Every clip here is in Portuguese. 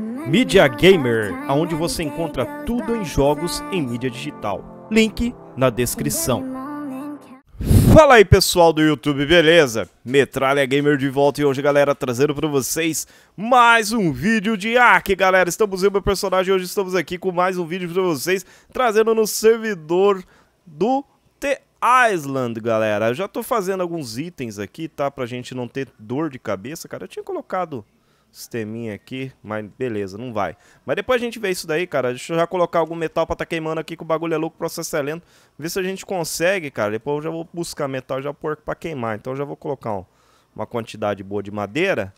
Media Gamer, aonde você encontra tudo em jogos em mídia digital. Link na descrição. Fala aí pessoal do YouTube, beleza? Metralha Gamer de volta e hoje galera trazendo para vocês mais um vídeo de Ark galera, estamos eu meu personagem hoje estamos aqui com mais um vídeo para vocês trazendo no servidor do The Island, galera. Eu já tô fazendo alguns itens aqui, tá? Pra gente não ter dor de cabeça, cara. Eu tinha colocado sisteminha aqui, mas beleza, não vai. Mas depois a gente vê isso daí, cara. Deixa eu já colocar algum metal pra tá queimando aqui, que o bagulho é louco, o processo é lento. Ver se a gente consegue, cara. Depois eu já vou buscar metal já porco pra queimar. Então eu já vou colocar um, uma quantidade boa de madeira,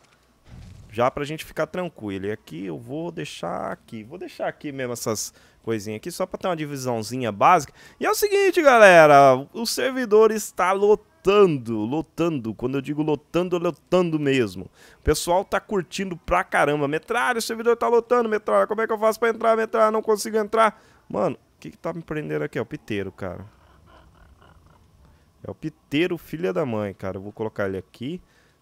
já pra gente ficar tranquilo. E aqui eu vou deixar aqui. Vou deixar aqui mesmo essas coisinhas aqui, só para ter uma divisãozinha básica. E é o seguinte, galera, o servidor está lotado lotando, lotando. Quando eu digo lotando, é lotando mesmo. O pessoal tá curtindo pra caramba. Metralha, o servidor tá lotando, metralha. Como é que eu faço pra entrar, metralha? Não consigo entrar. Mano, o que que tá me prendendo aqui? É o piteiro, cara. É o piteiro, filha da mãe, cara. Eu vou colocar ele aqui.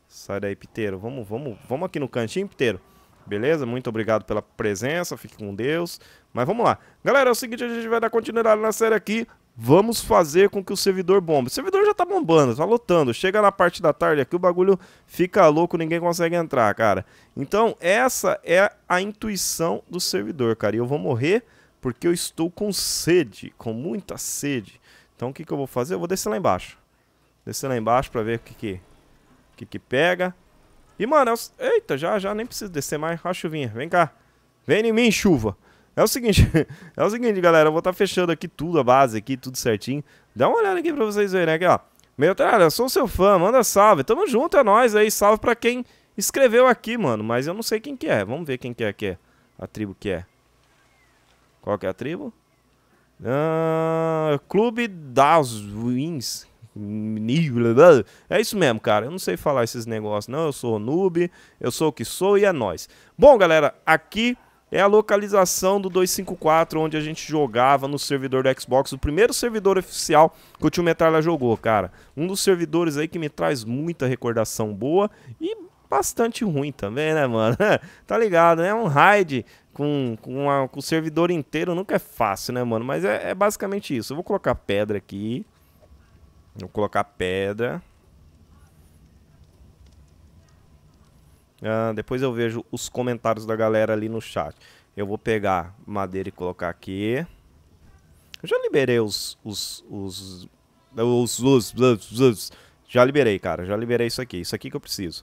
Sai daí, piteiro. Vamos, vamos, vamos aqui no cantinho, piteiro. Beleza? Muito obrigado pela presença, fique com Deus. Mas vamos lá. Galera, é o seguinte, a gente vai dar continuidade na série aqui. Vamos fazer com que o servidor bombe. O servidor já tá bombando, tá lotando. Chega na parte da tarde aqui, o bagulho fica louco, ninguém consegue entrar, cara. Então, essa é a intuição do servidor, cara. E eu vou morrer porque eu estou com sede, com muita sede. Então, o que, que eu vou fazer? Eu vou descer lá embaixo. Descer lá embaixo pra ver o que que, o que, que pega. E, mano, eu... É eita, já, já nem preciso descer mais. Ó a chuvinha, vem cá. Vem em mim, chuva. É o seguinte, é o seguinte, galera, eu vou estar tá fechando aqui tudo, a base aqui, tudo certinho. Dá uma olhada aqui pra vocês verem, né? Aqui, ó. Meu, cara, tá, eu sou seu fã, manda salve. Tamo junto, é nóis aí. Salve pra quem escreveu aqui, mano. Mas eu não sei quem que é. Vamos ver quem que é que é. A tribo que é. Qual que é a tribo? Ah, Clube das Wins. É isso mesmo, cara. Eu não sei falar esses negócios, não. Eu sou noob, eu sou o que sou e é nóis. Bom, galera, aqui é a localização do 254, onde a gente jogava no servidor do Xbox, o primeiro servidor oficial que o Tio Metralha jogou, cara. Um dos servidores aí que me traz muita recordação boa e bastante ruim também, né, mano? tá ligado, né? Um raid com, com, com, o servidor inteiro nunca é fácil, né, mano? Mas é, é basicamente isso. Eu vou colocar pedra aqui. Vou colocar pedra. Uh, depois eu vejo os comentários da galera ali no chat. Eu vou pegar madeira e colocar aqui. Eu já liberei os os os, os. os. os. os. já liberei, cara. Já liberei isso aqui. Isso aqui que eu preciso.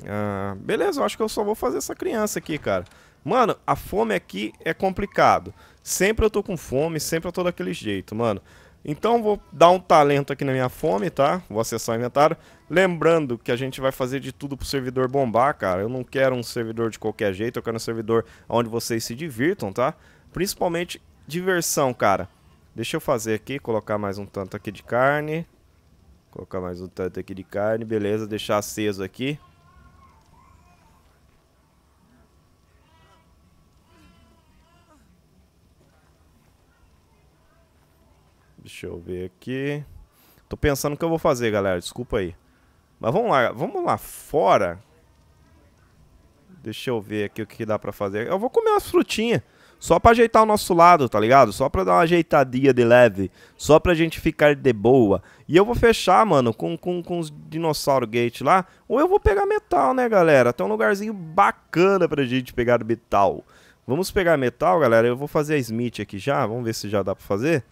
Uh, beleza, eu acho que eu só vou fazer essa criança aqui, cara. Mano, a fome aqui é complicado. Sempre eu tô com fome, sempre eu tô daquele jeito, mano. Então vou dar um talento aqui na minha fome, tá? Vou acessar o inventário. Lembrando que a gente vai fazer de tudo pro servidor bombar, cara. Eu não quero um servidor de qualquer jeito, eu quero um servidor onde vocês se divirtam, tá? Principalmente diversão, cara. Deixa eu fazer aqui, colocar mais um tanto aqui de carne. Colocar mais um tanto aqui de carne, beleza, deixar aceso aqui. Deixa eu ver aqui. Tô pensando o que eu vou fazer, galera. Desculpa aí. Mas vamos lá, vamos lá fora. Deixa eu ver aqui o que dá pra fazer. Eu vou comer umas frutinhas. Só pra ajeitar o nosso lado, tá ligado? Só pra dar uma ajeitadinha de leve. Só pra gente ficar de boa. E eu vou fechar, mano, com, com, com os dinossauro gate lá. Ou eu vou pegar metal, né, galera? Tem um lugarzinho bacana pra gente pegar metal. Vamos pegar metal, galera. Eu vou fazer a Smith aqui já. Vamos ver se já dá pra fazer.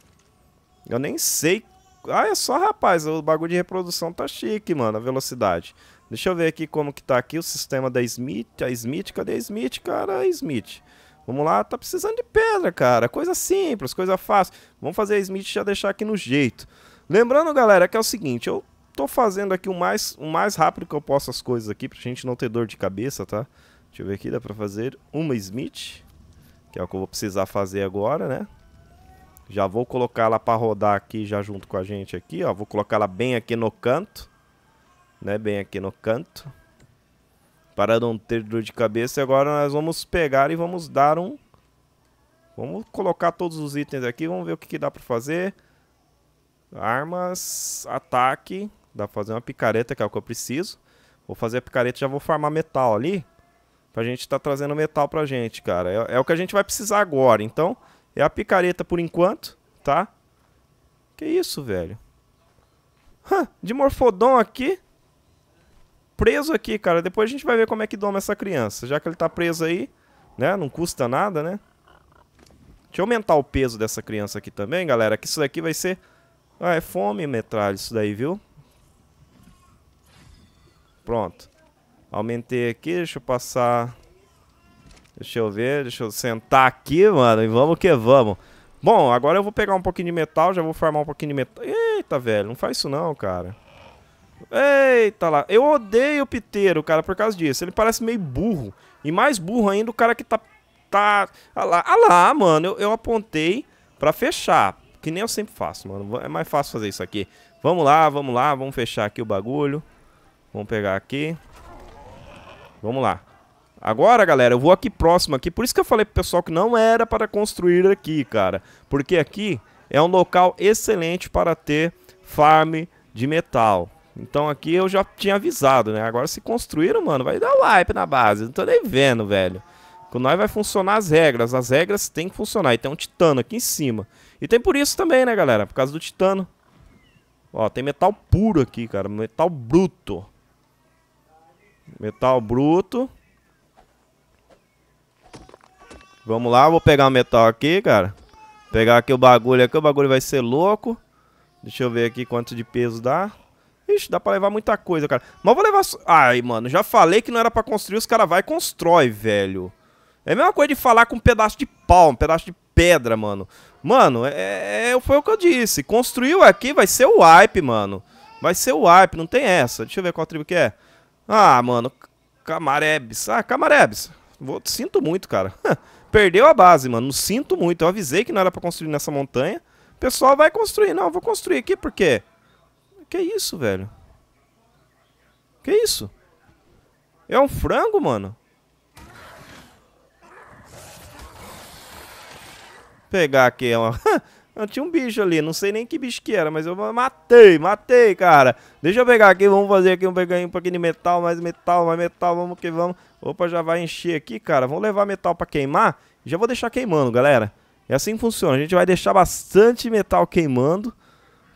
Eu nem sei. Ah, é só, rapaz, o bagulho de reprodução tá chique, mano, a velocidade. Deixa eu ver aqui como que tá aqui o sistema da Smith. A Smith, cadê a Smith, cara? A Smith. Vamos lá, tá precisando de pedra, cara. Coisa simples, coisa fácil. Vamos fazer a Smith já deixar aqui no jeito. Lembrando, galera, que é o seguinte, eu tô fazendo aqui o mais, o mais rápido que eu posso as coisas aqui, pra gente não ter dor de cabeça, tá? Deixa eu ver aqui, dá pra fazer uma Smith, que é o que eu vou precisar fazer agora, né? Já vou colocar ela para rodar aqui já junto com a gente aqui, ó. Vou colocar ela bem aqui no canto, né? Bem aqui no canto. Para não ter dor de cabeça, agora nós vamos pegar e vamos dar um... Vamos colocar todos os itens aqui, vamos ver o que, que dá para fazer. Armas, ataque, dá pra fazer uma picareta, que é o que eu preciso. Vou fazer a picareta e já vou farmar metal ali, pra gente estar tá trazendo metal pra gente, cara. É, é o que a gente vai precisar agora, então... É a picareta por enquanto, tá? Que isso, velho? Hã, de morfodon aqui? Preso aqui, cara. Depois a gente vai ver como é que doma essa criança. Já que ele tá preso aí, né? Não custa nada, né? Deixa eu aumentar o peso dessa criança aqui também, galera. Que isso daqui vai ser... Ah, é fome, metralha, isso daí, viu? Pronto. Aumentei aqui, deixa eu passar Deixa eu ver, deixa eu sentar aqui, mano, e vamos que vamos. Bom, agora eu vou pegar um pouquinho de metal, já vou farmar um pouquinho de metal. Eita, velho, não faz isso não, cara. Eita lá. Eu odeio o piteiro, cara, por causa disso. Ele parece meio burro. E mais burro ainda o cara que tá... tá... Ah lá, ah lá mano, eu, eu apontei pra fechar. Que nem eu sempre faço, mano. É mais fácil fazer isso aqui. Vamos lá, vamos lá, vamos fechar aqui o bagulho. Vamos pegar aqui. Vamos lá. Agora, galera, eu vou aqui próximo aqui. Por isso que eu falei pro pessoal que não era para construir aqui, cara. Porque aqui é um local excelente para ter farm de metal. Então aqui eu já tinha avisado, né? Agora se construíram, mano, vai dar wipe na base. Não tô nem vendo, velho. Com nós vai funcionar as regras. As regras tem que funcionar. E tem um titano aqui em cima. E tem por isso também, né, galera? Por causa do titano. Ó, tem metal puro aqui, cara. Metal bruto. Metal bruto. Vamos lá, vou pegar o metal aqui, cara. Pegar aqui o bagulho aqui, o bagulho vai ser louco. Deixa eu ver aqui quanto de peso dá. Ixi, dá pra levar muita coisa, cara. Mas vou levar... Ai, mano, já falei que não era pra construir, os caras vai e constrói, velho. É a mesma coisa de falar com um pedaço de pau, um pedaço de pedra, mano. Mano, é, é, é foi o que eu disse. Construiu aqui, vai ser o wipe, mano. Vai ser o wipe, não tem essa. Deixa eu ver qual tribo que é. Ah, mano, Camarebs. Ah, Camarebs. Vou, sinto muito, cara. Perdeu a base, mano. Sinto muito. Eu avisei que não era pra construir nessa montanha. O pessoal vai construir. Não, vou construir aqui porque... Que isso, velho? Que isso? É um frango, mano? Pegar aqui uma... Eu tinha um bicho ali, não sei nem que bicho que era, mas eu matei, matei, cara. Deixa eu pegar aqui, vamos fazer aqui um peganho pouquinho de metal, mais metal, mais metal, vamos que vamos. Opa, já vai encher aqui, cara. Vamos levar metal pra queimar. Já vou deixar queimando, galera. É assim que funciona. A gente vai deixar bastante metal queimando,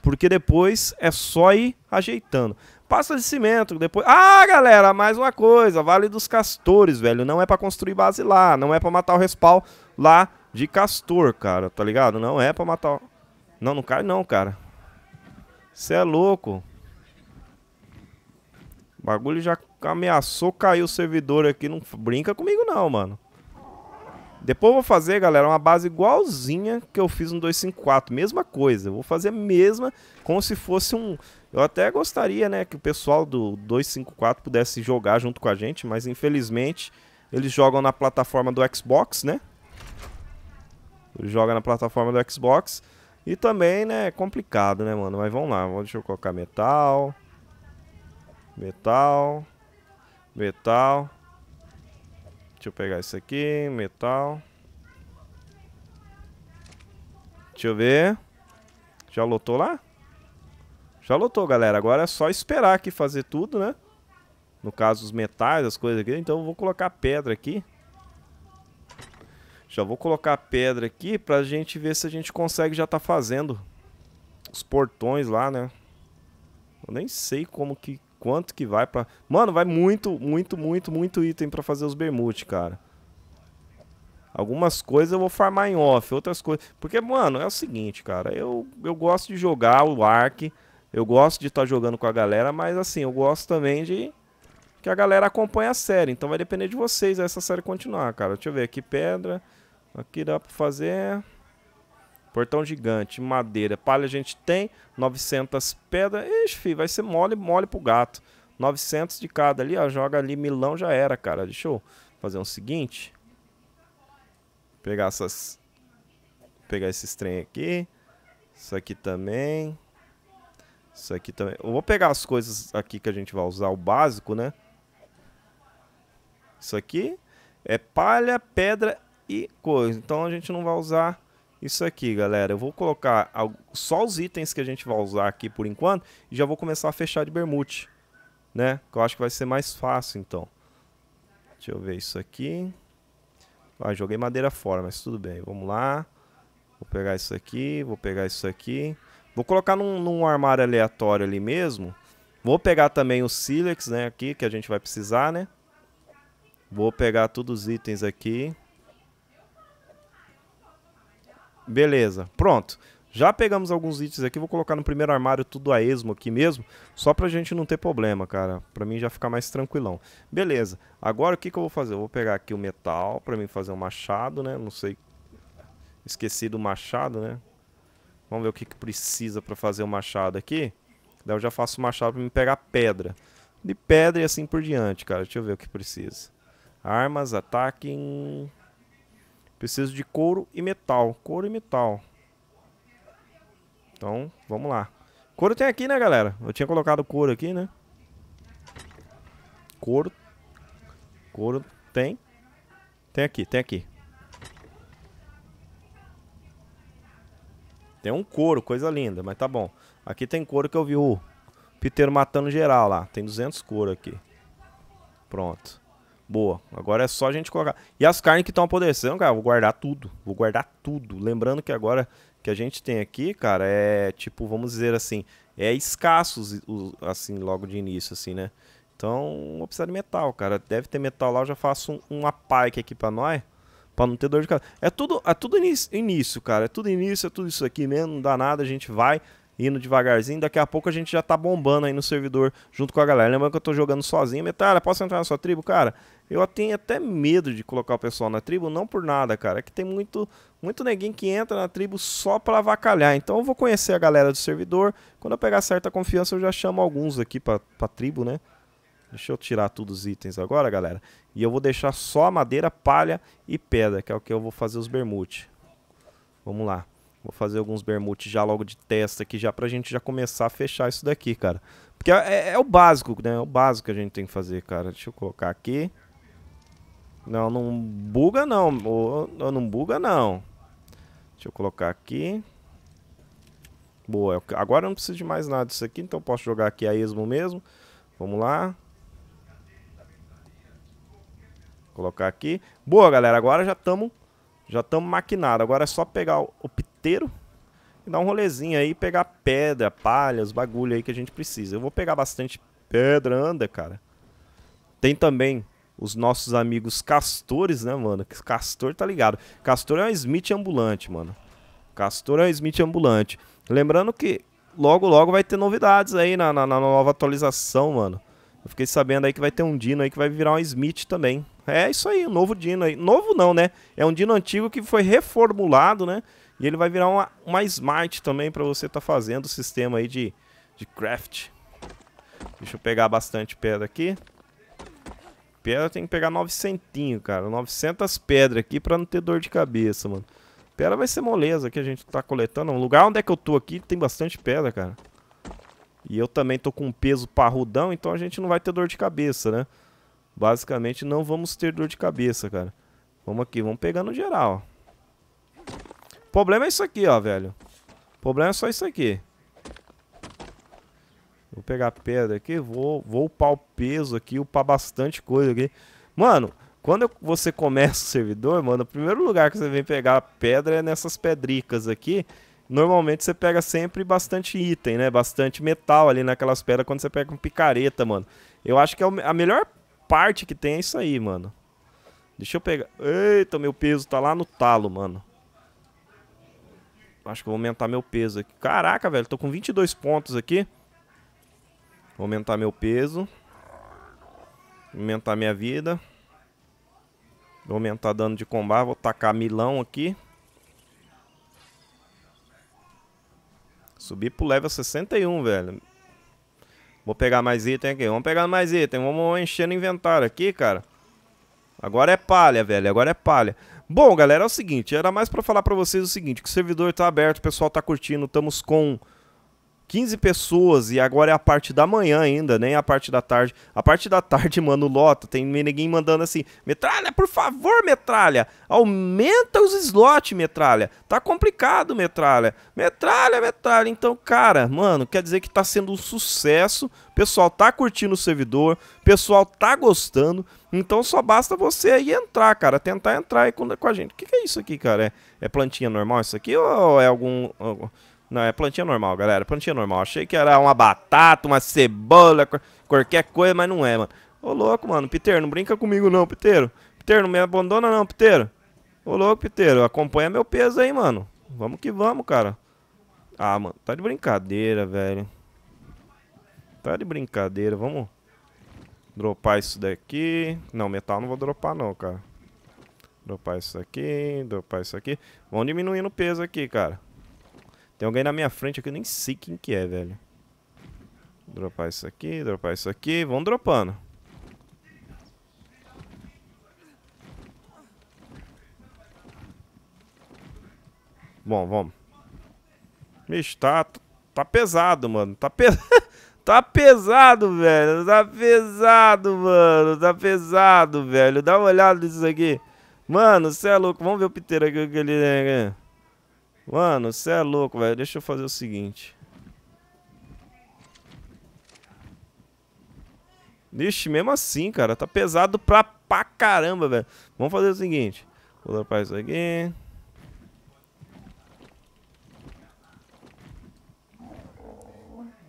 porque depois é só ir ajeitando. Pasta de cimento, depois... Ah, galera, mais uma coisa. Vale dos Castores, velho. Não é pra construir base lá, não é pra matar o respawn lá de castor, cara, tá ligado? Não é pra matar. Não, não cai não, cara. Você é louco. O bagulho já ameaçou cair o servidor aqui. Não brinca comigo não, mano. Depois eu vou fazer, galera, uma base igualzinha que eu fiz no 254. Mesma coisa. Eu vou fazer a mesma, como se fosse um... Eu até gostaria, né, que o pessoal do 254 pudesse jogar junto com a gente, mas infelizmente eles jogam na plataforma do Xbox, né? joga na plataforma do Xbox. E também, né, é complicado, né, mano? Mas vamos lá, deixa eu colocar metal. Metal. Metal. Deixa eu pegar isso aqui, metal. Deixa eu ver. Já lotou lá? Já lotou, galera. Agora é só esperar aqui fazer tudo, né? No caso, os metais, as coisas aqui. Então eu vou colocar pedra aqui. Já vou colocar a pedra aqui pra gente ver se a gente consegue já tá fazendo os portões lá, né? Eu nem sei como que... Quanto que vai pra... Mano, vai muito, muito, muito, muito item pra fazer os bermute, cara. Algumas coisas eu vou farmar em off, outras coisas... Porque, mano, é o seguinte, cara. Eu, eu gosto de jogar o Ark. Eu gosto de estar tá jogando com a galera, mas assim, eu gosto também de que a galera acompanha a série. Então vai depender de vocês essa série continuar, cara. Deixa eu ver aqui, pedra. Aqui dá para fazer. Portão gigante, madeira. Palha a gente tem, 900 pedras. Ixi, filho, vai ser mole, mole pro gato. 900 de cada ali, ó. Joga ali milão, já era, cara. Deixa eu fazer o um seguinte. Pegar essas... Pegar esses trem aqui. Isso aqui também. Isso aqui também. Eu vou pegar as coisas aqui que a gente vai usar, o básico, né? Isso aqui é palha, pedra e coisa. Então a gente não vai usar isso aqui, galera. Eu vou colocar só os itens que a gente vai usar aqui por enquanto e já vou começar a fechar de bermute, né? Que eu acho que vai ser mais fácil, então. Deixa eu ver isso aqui. Ah, joguei madeira fora, mas tudo bem. Vamos lá. Vou pegar isso aqui, vou pegar isso aqui. Vou colocar num, num armário aleatório ali mesmo. Vou pegar também o Silex, né, aqui, que a gente vai precisar, né? Vou pegar todos os itens aqui. Beleza, pronto. Já pegamos alguns itens aqui, vou colocar no primeiro armário tudo a esmo aqui mesmo, só pra gente não ter problema, cara. Pra mim já ficar mais tranquilão. Beleza, agora o que, que eu vou fazer? Eu vou pegar aqui o metal pra mim fazer um machado, né? Não sei, esqueci do machado, né? Vamos ver o que, que precisa pra fazer o machado aqui. Daí eu já faço o machado pra me pegar pedra. De pedra e assim por diante, cara. Deixa eu ver o que precisa. Armas, ataque... Em... Preciso de couro e metal. Couro e metal. Então, vamos lá. Couro tem aqui, né, galera? Eu tinha colocado couro aqui, né? Couro. Couro tem. Tem aqui, tem aqui. Tem um couro, coisa linda, mas tá bom. Aqui tem couro que eu vi o Piteiro matando geral lá. Tem 200 couro aqui. Pronto. Boa. Agora é só a gente colocar. E as carnes que estão apodrecendo, cara, vou guardar tudo. Vou guardar tudo. Lembrando que agora que a gente tem aqui, cara, é tipo, vamos dizer assim, é escassos, assim, logo de início, assim, né? Então, vou precisar de metal, cara. Deve ter metal lá, eu já faço um, uma pike aqui pra nós. Pra não ter dor de cabeça. É tudo, é tudo início, cara. É tudo início, é tudo isso aqui mesmo. Não dá nada, a gente vai indo devagarzinho. Daqui a pouco a gente já tá bombando aí no servidor junto com a galera. Lembrando que eu tô jogando sozinho. Metralha, posso entrar na sua tribo? Cara, eu tenho até medo de colocar o pessoal na tribo, não por nada, cara. É que tem muito, muito neguinho que entra na tribo só pra avacalhar. Então eu vou conhecer a galera do servidor. Quando eu pegar certa confiança, eu já chamo alguns aqui pra, pra tribo, né? Deixa eu tirar todos os itens agora, galera. E eu vou deixar só madeira, palha e pedra, que é o que eu vou fazer os bermute. Vamos lá. Vou fazer alguns Bermudes já logo de testa aqui, já pra gente já começar a fechar isso daqui, cara. Porque é, é, é, o básico, né? É o básico que a gente tem que fazer, cara. Deixa eu colocar aqui. Não, não buga não. Não, não buga não. Deixa eu colocar aqui. Boa. É agora eu não preciso de mais nada disso aqui, então eu posso jogar aqui a esmo mesmo. Vamos lá. Colocar aqui. Boa, galera. Agora já estamos já estamos Agora é só pegar o, o inteiro e dar um rolezinho aí, pegar pedra, palha, os bagulho aí que a gente precisa. Eu vou pegar bastante pedra, anda, cara. Tem também os nossos amigos castores, né, mano? Castor tá ligado. Castor é um Smith ambulante, mano. Castor é um Smith ambulante. Lembrando que logo, logo vai ter novidades aí na, na, na nova atualização, mano. Eu fiquei sabendo aí que vai ter um Dino aí que vai virar um Smith também. É isso aí, um novo Dino aí. Novo não, né? É um Dino antigo que foi reformulado, né? E ele vai virar uma, uma Smart também para você estar tá fazendo o sistema aí de, de craft. Deixa eu pegar bastante pedra aqui. Pedra tem que pegar 900, cara. 900 pedras aqui pra não ter dor de cabeça, mano. Pedra vai ser moleza que a gente tá coletando. O lugar onde é que eu tô aqui tem bastante pedra, cara. E eu também tô com um peso parrudão, então a gente não vai ter dor de cabeça, né? Basicamente não vamos ter dor de cabeça, cara. Vamos aqui, vamos pegando geral. O problema é isso aqui, ó, velho. O problema é só isso aqui. Vou pegar a pedra aqui, vou, vou upar o peso aqui, upar bastante coisa aqui. Mano, quando você começa o servidor, mano, o primeiro lugar que você vem pegar pedra é nessas pedricas aqui. Normalmente você pega sempre bastante item, né? Bastante metal ali naquelas pedras quando você pega com picareta, mano. Eu acho que é a melhor parte que tem é isso aí, mano. Deixa eu pegar... Eita, meu peso tá lá no talo, mano. Acho que vou aumentar meu peso aqui. Caraca, velho, tô com 22 pontos aqui. Vou aumentar meu peso. Vou aumentar minha vida. Vou aumentar dano de combate. Vou tacar milão aqui. Subir pro level 61, velho. Vou pegar mais item aqui. Vamos pegar mais item. Vamos enchendo o inventário aqui, cara. Agora é palha, velho. Agora é palha. Bom, galera, é o seguinte, era mais para falar para vocês o seguinte, que o servidor tá aberto, o pessoal tá curtindo, estamos com 15 pessoas e agora é a parte da manhã ainda, nem né? a parte da tarde. A parte da tarde, mano, lota. Tem ninguém mandando assim: metralha, por favor, metralha, aumenta os slots, metralha. Tá complicado, metralha. Metralha, metralha. Então, cara, mano, quer dizer que tá sendo um sucesso. pessoal tá curtindo o servidor, pessoal tá gostando. Então só basta você aí entrar, cara, tentar entrar aí com, a gente. O que, que, é isso aqui, cara? É, é plantinha normal isso aqui ou é algum. algum... Não, é plantinha normal, galera. Plantinha normal. Achei que era uma batata, uma cebola, qualquer coisa, mas não é, mano. Ô, louco, mano. Piteiro, não brinca comigo não, Piteiro. Piteiro, não me abandona não, Piteiro. Ô, louco, Piteiro. Acompanha meu peso aí, mano. Vamos que vamos, cara. Ah, mano. Tá de brincadeira, velho. Tá de brincadeira. Vamos dropar isso daqui. Não, metal não vou dropar não, cara. Dropar isso aqui, dropar isso aqui. Vamos diminuindo o peso aqui, cara. Tem alguém na minha frente aqui, eu nem sei quem que é, velho. Dropar isso aqui, dropar isso aqui. Vamos dropando. Bom, vamos. Bicho, tá, tá pesado, mano. Tá, pe... tá pesado, velho. Tá pesado, mano. Tá pesado, velho. Dá uma olhada nisso aqui. Mano, você é louco. Vamos ver o piteiro aqui que ele tem é, aqui. Né? Mano, você é louco, velho. Deixa eu fazer o seguinte. Ixi, mesmo assim, cara. Tá pesado pra, pra caramba, velho. Vamos fazer o seguinte. Vou dropar isso aqui.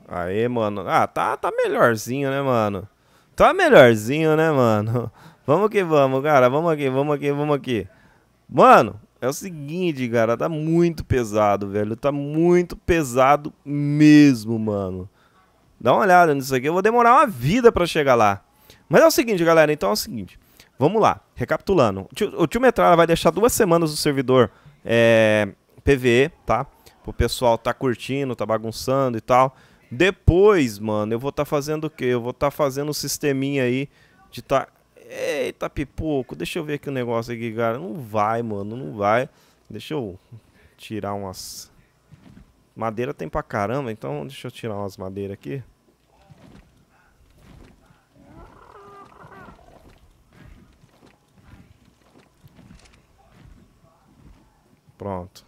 Aê, mano. Ah, tá, tá melhorzinho, né, mano? Tá melhorzinho, né, mano? Vamos que vamos, cara. Vamos aqui, vamos aqui, vamos aqui. Mano, é o seguinte, cara, tá muito pesado, velho. Tá muito pesado mesmo, mano. Dá uma olhada nisso aqui. Eu vou demorar uma vida pra chegar lá. Mas é o seguinte, galera. Então é o seguinte. Vamos lá. Recapitulando. O tio, tio Metralha vai deixar duas semanas o servidor é, PVE, tá? Pro pessoal tá curtindo, tá bagunçando e tal. Depois, mano, eu vou estar tá fazendo o quê? Eu vou estar tá fazendo um sisteminha aí de tá Eita, pipoco, deixa eu ver aqui o um negócio aqui, cara. Não vai, mano, não vai. Deixa eu tirar umas... Madeira tem pra caramba, então deixa eu tirar umas madeiras aqui. Pronto.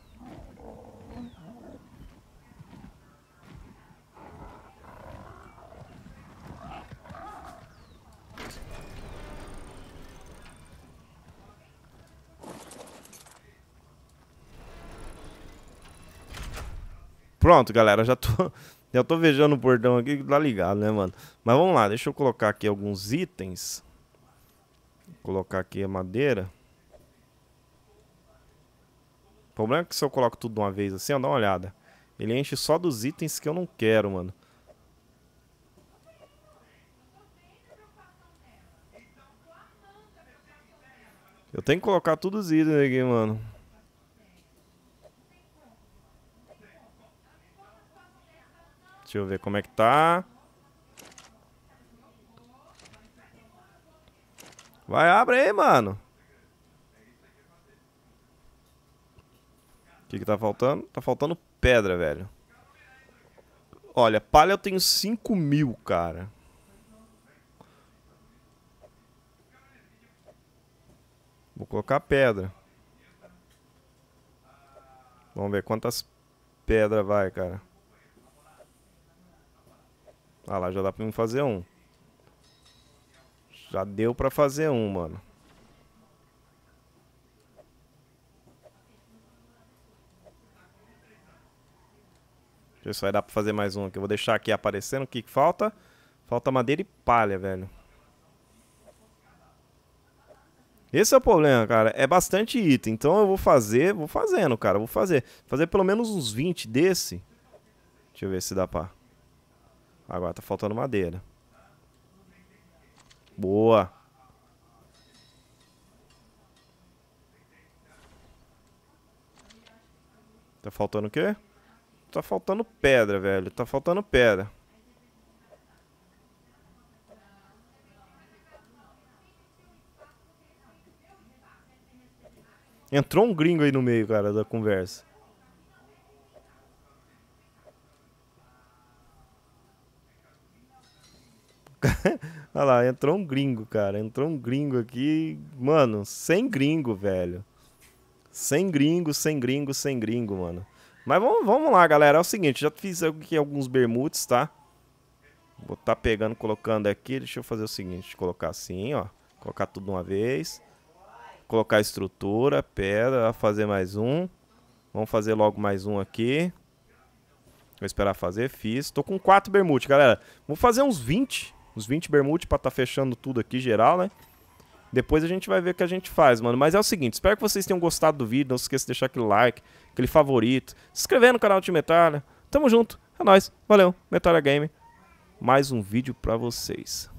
Pronto, galera, já tô, já tô vejando o bordão aqui que tá ligado, né, mano? Mas vamos lá, deixa eu colocar aqui alguns itens. Vou colocar aqui a madeira. O problema é que se eu coloco tudo de uma vez assim, ó, dá uma olhada. Ele enche só dos itens que eu não quero, mano. Eu tenho que colocar todos os itens aqui, mano. Deixa eu ver como é que tá. Vai, abre aí, mano. O que que tá faltando? Tá faltando pedra, velho. Olha, palha eu tenho 5 mil, cara. Vou colocar pedra. Vamos ver quantas pedras vai, cara. Ah lá, já dá pra mim fazer um. Já deu pra fazer um, mano. Deixa eu só dar pra fazer mais um aqui. Eu vou deixar aqui aparecendo. O que falta? Falta madeira e palha, velho. Esse é o problema, cara. É bastante item. Então eu vou fazer, vou fazendo, cara. Vou fazer. Fazer pelo menos uns 20 desse. Deixa eu ver se dá pra... Agora tá faltando madeira. Boa. Tá faltando o quê? Tá faltando pedra, velho. Tá faltando pedra. Entrou um gringo aí no meio, cara, da conversa. Olha lá, entrou um gringo, cara. Entrou um gringo aqui. Mano, sem gringo, velho. Sem gringo, sem gringo, sem gringo, mano. Mas vamos, vamos lá, galera. É o seguinte, já fiz aqui alguns bermudes, tá? Vou tá pegando, colocando aqui. Deixa eu fazer o seguinte, colocar assim, ó. Colocar tudo uma vez. Colocar estrutura, pedra, fazer mais um. Vamos fazer logo mais um aqui. Vou esperar fazer, fiz. Tô com quatro bermudes, galera. Vou fazer uns 20. Uns 20 bermute pra tá fechando tudo aqui geral, né? Depois a gente vai ver o que a gente faz, mano. Mas é o seguinte, espero que vocês tenham gostado do vídeo. Não se esqueça de deixar aquele like, aquele favorito. Se inscrever no canal de Metalha. Tamo junto. É nóis. Valeu. Metalha Game. Mais um vídeo pra vocês.